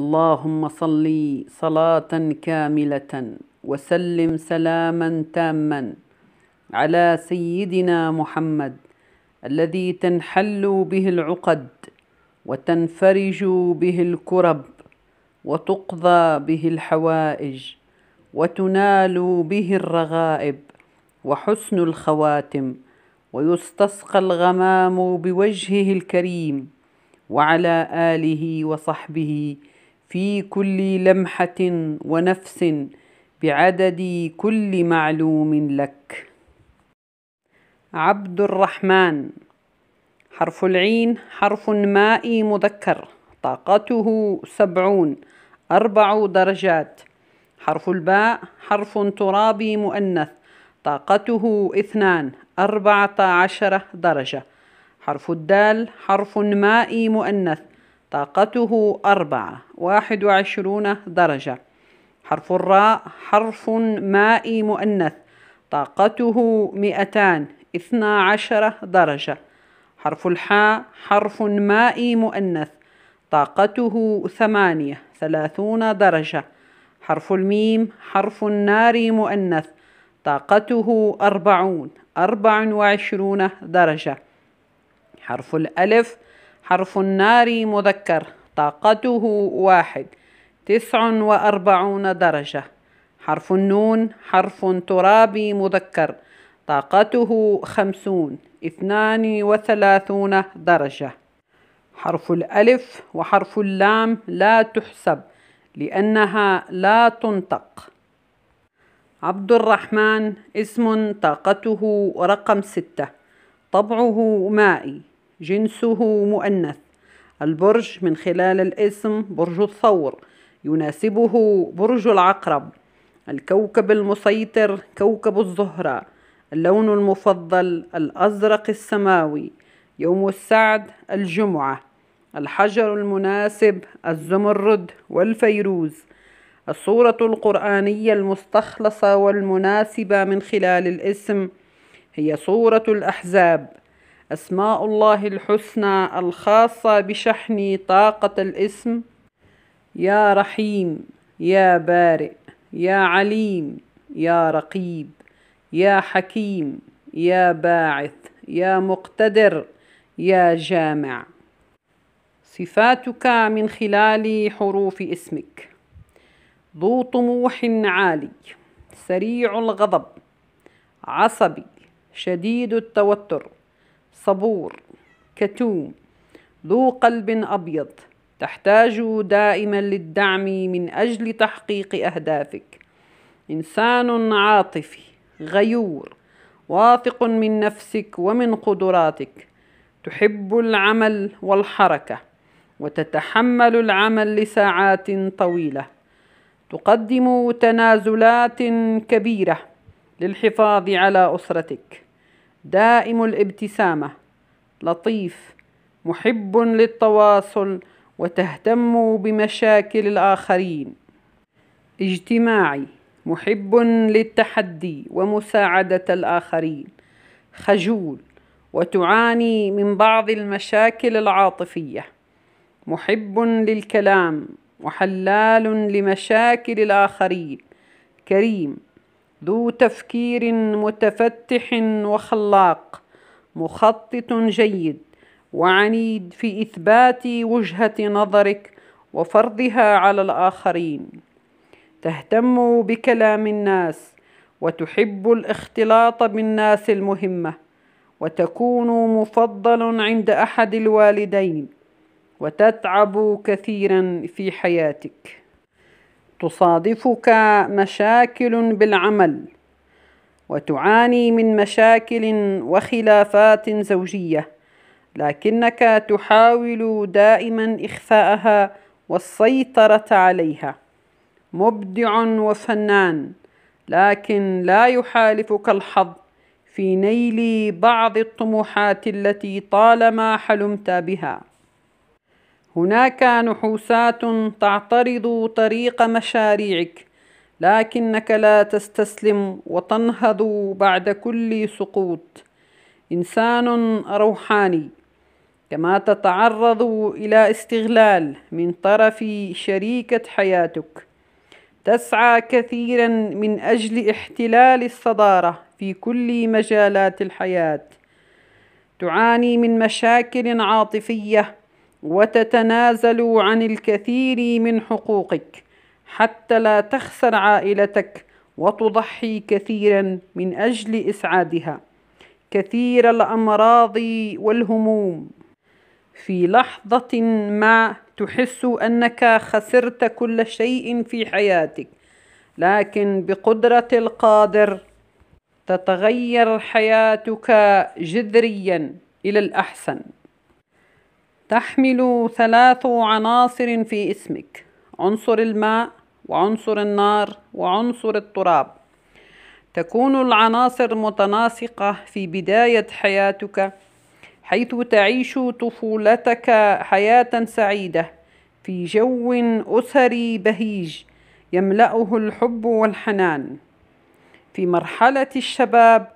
اللهم صل صلاة كاملة وسلم سلاما تاما على سيدنا محمد الذي تنحل به العقد وتنفرج به الكرب وتقضى به الحوائج وتنال به الرغائب وحسن الخواتم ويستسقى الغمام بوجهه الكريم وعلى اله وصحبه في كل لمحة ونفس بعدد كل معلوم لك عبد الرحمن حرف العين حرف مائي مذكر طاقته سبعون أربع درجات حرف الباء حرف ترابي مؤنث طاقته اثنان أربعة عشرة درجة حرف الدال حرف مائي مؤنث طاقته أربعة واحد وعشرون درجة حرف الراء حرف مائي مؤنث طاقته مئتان اثنا عشر درجة حرف الحاء حرف مائي مؤنث طاقته ثمانية ثلاثون درجة حرف الميم حرف ناري مؤنث طاقته أربعون أربع وعشرون درجة حرف الألف حرف النار مذكر طاقته واحد تسع وأربعون درجة حرف النون حرف ترابي مذكر طاقته خمسون اثنان وثلاثون درجة حرف الألف وحرف اللام لا تحسب لأنها لا تنطق عبد الرحمن اسم طاقته رقم ستة طبعه مائي جنسه مؤنث البرج من خلال الاسم برج الثور يناسبه برج العقرب الكوكب المسيطر كوكب الزهرة اللون المفضل الأزرق السماوي يوم السعد الجمعة الحجر المناسب الزمرد والفيروز الصورة القرآنية المستخلصة والمناسبة من خلال الاسم هي صورة الأحزاب أسماء الله الحسنى الخاصة بشحن طاقة الاسم يا رحيم يا بارئ يا عليم يا رقيب يا حكيم يا باعث يا مقتدر يا جامع صفاتك من خلال حروف اسمك ذو طموح عالي سريع الغضب عصبي شديد التوتر صبور كتوم ذو قلب أبيض تحتاج دائما للدعم من أجل تحقيق أهدافك إنسان عاطفي غيور واثق من نفسك ومن قدراتك تحب العمل والحركة وتتحمل العمل لساعات طويلة تقدم تنازلات كبيرة للحفاظ على أسرتك دائم الابتسامة لطيف محب للتواصل وتهتم بمشاكل الآخرين اجتماعي محب للتحدي ومساعدة الآخرين خجول وتعاني من بعض المشاكل العاطفية محب للكلام وحلال لمشاكل الآخرين كريم ذو تفكير متفتح وخلاق مخطط جيد وعنيد في اثبات وجهه نظرك وفرضها على الاخرين تهتم بكلام الناس وتحب الاختلاط بالناس المهمه وتكون مفضل عند احد الوالدين وتتعب كثيرا في حياتك تصادفك مشاكل بالعمل وتعاني من مشاكل وخلافات زوجيه لكنك تحاول دائما اخفاءها والسيطره عليها مبدع وفنان لكن لا يحالفك الحظ في نيل بعض الطموحات التي طالما حلمت بها هناك نحوسات تعترض طريق مشاريعك لكنك لا تستسلم وتنهض بعد كل سقوط انسان روحاني كما تتعرض الى استغلال من طرف شريكه حياتك تسعى كثيرا من اجل احتلال الصداره في كل مجالات الحياه تعاني من مشاكل عاطفيه وتتنازل عن الكثير من حقوقك حتى لا تخسر عائلتك وتضحي كثيرا من اجل اسعادها كثير الامراض والهموم في لحظه ما تحس انك خسرت كل شيء في حياتك لكن بقدره القادر تتغير حياتك جذريا الى الاحسن تحمل ثلاث عناصر في اسمك عنصر الماء وعنصر النار وعنصر التراب تكون العناصر متناسقة في بداية حياتك حيث تعيش طفولتك حياة سعيدة في جو أسري بهيج يملأه الحب والحنان في مرحلة الشباب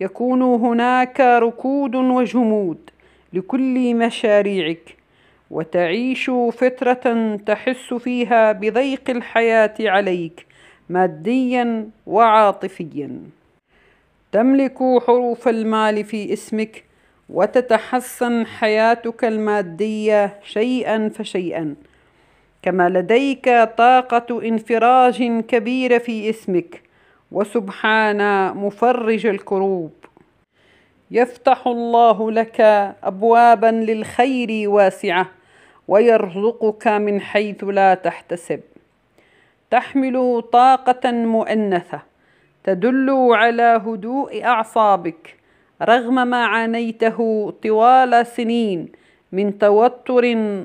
يكون هناك ركود وجمود لكل مشاريعك وتعيش فتره تحس فيها بضيق الحياه عليك ماديا وعاطفيا تملك حروف المال في اسمك وتتحسن حياتك الماديه شيئا فشيئا كما لديك طاقه انفراج كبيره في اسمك وسبحان مفرج الكروب يفتح الله لك ابوابا للخير واسعه ويرزقك من حيث لا تحتسب تحمل طاقه مؤنثه تدل على هدوء اعصابك رغم ما عانيته طوال سنين من توتر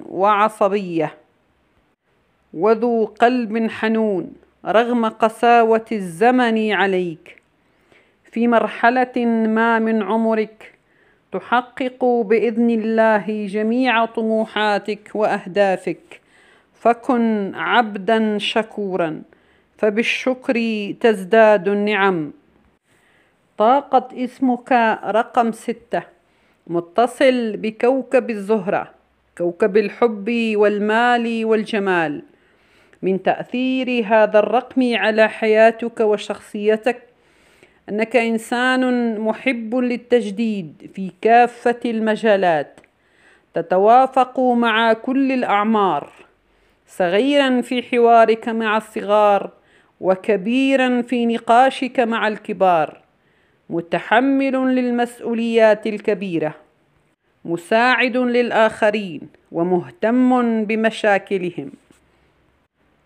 وعصبيه وذو قلب حنون رغم قساوه الزمن عليك في مرحله ما من عمرك تحقق باذن الله جميع طموحاتك واهدافك فكن عبدا شكورا فبالشكر تزداد النعم طاقة اسمك رقم ستة متصل بكوكب الزهرة كوكب الحب والمال والجمال من تأثير هذا الرقم على حياتك وشخصيتك أنك إنسان محب للتجديد في كافة المجالات تتوافق مع كل الأعمار صغيرا في حوارك مع الصغار وكبيرا في نقاشك مع الكبار متحمل للمسؤوليات الكبيره مساعد للآخرين ومهتم بمشاكلهم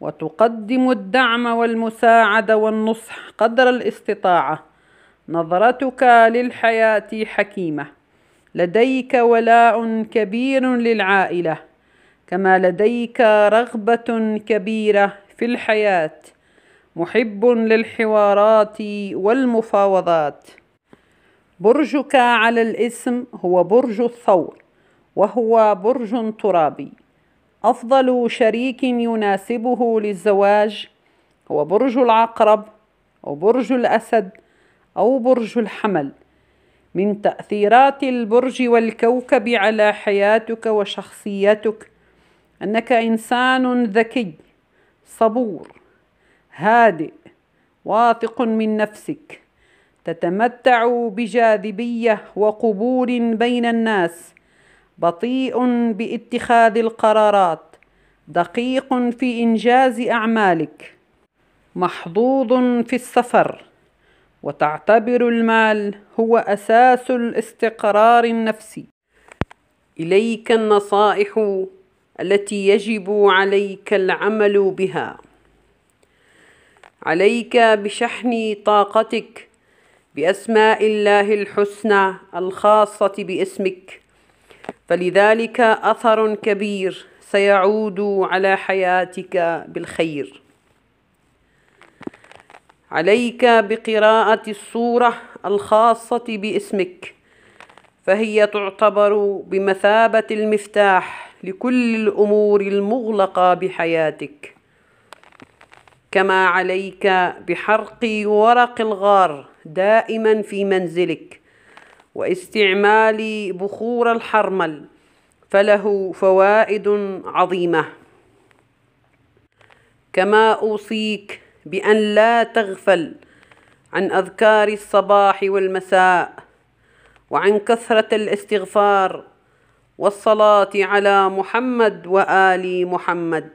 وتقدم الدعم والمساعدة والنصح قدر الاستطاعة نظرتك للحياة حكيمة لديك ولاء كبير للعائلة كما لديك رغبة كبيرة في الحياة محب للحوارات والمفاوضات برجك على الاسم هو برج الثور وهو برج ترابي أفضل شريك يناسبه للزواج هو برج العقرب أو برج الأسد أو برج الحمل من تأثيرات البرج والكوكب على حياتك وشخصيتك أنك إنسان ذكي صبور هادئ واثق من نفسك تتمتع بجاذبية وقبول بين الناس بطيء باتخاذ القرارات دقيق في إنجاز أعمالك محظوظ في السفر وتعتبر المال هو أساس الاستقرار النفسي إليك النصائح التي يجب عليك العمل بها عليك بشحن طاقتك بأسماء الله الحسنى الخاصة باسمك فلذلك أثر كبير سيعود على حياتك بالخير عليك بقراءة الصورة الخاصة باسمك فهي تعتبر بمثابة المفتاح لكل الأمور المغلقة بحياتك كما عليك بحرق ورق الغار دائما في منزلك واستعمال بخور الحرمل فله فوائد عظيمة كما أوصيك بأن لا تغفل عن أذكار الصباح والمساء وعن كثرة الاستغفار والصلاة على محمد وآل محمد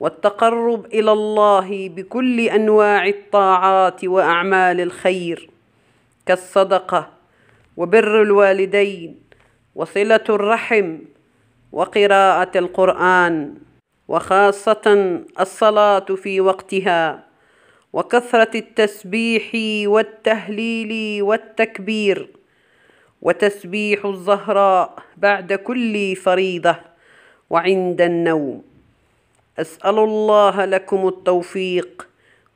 والتقرب إلى الله بكل أنواع الطاعات وأعمال الخير كالصدقة وبر الوالدين وصلة الرحم وقراءة القرآن وخاصة الصلاة في وقتها وكثرة التسبيح والتهليل والتكبير وتسبيح الزهراء بعد كل فريضة وعند النوم أسأل الله لكم التوفيق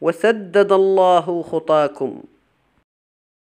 وسدد الله خطاكم